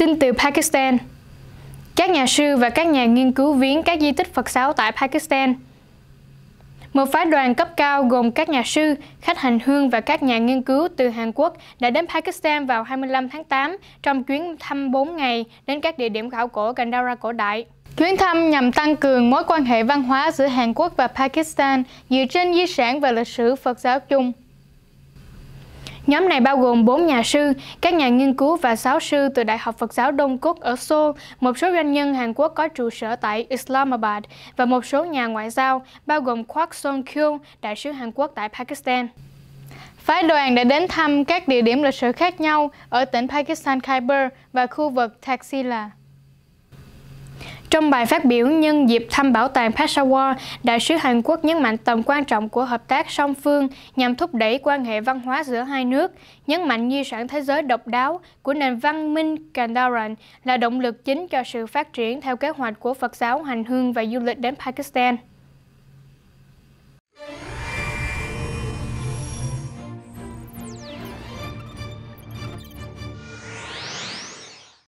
Tin từ Pakistan Các nhà sư và các nhà nghiên cứu viếng các di tích Phật giáo tại Pakistan một phái đoàn cấp cao gồm các nhà sư, khách hành hương và các nhà nghiên cứu từ Hàn Quốc đã đến Pakistan vào 25 tháng 8 trong chuyến thăm 4 ngày đến các địa điểm khảo cổ Gandhara cổ đại. Chuyến thăm nhằm tăng cường mối quan hệ văn hóa giữa Hàn Quốc và Pakistan dựa trên di sản và lịch sử Phật giáo chung. Nhóm này bao gồm 4 nhà sư, các nhà nghiên cứu và 6 sư từ Đại học Phật giáo Đông Cúc ở Seoul, một số doanh nhân Hàn Quốc có trụ sở tại Islamabad và một số nhà ngoại giao, bao gồm Kwak Song Kyung, đại sứ Hàn Quốc tại Pakistan. Phái đoàn đã đến thăm các địa điểm lịch sử khác nhau ở tỉnh Pakistan Khyber và khu vực Taxila. Trong bài phát biểu nhân dịp thăm bảo tàng Peshawar, đại sứ Hàn Quốc nhấn mạnh tầm quan trọng của hợp tác song phương nhằm thúc đẩy quan hệ văn hóa giữa hai nước, nhấn mạnh di sản thế giới độc đáo của nền văn minh Kandaran là động lực chính cho sự phát triển theo kế hoạch của Phật giáo hành hương và du lịch đến Pakistan.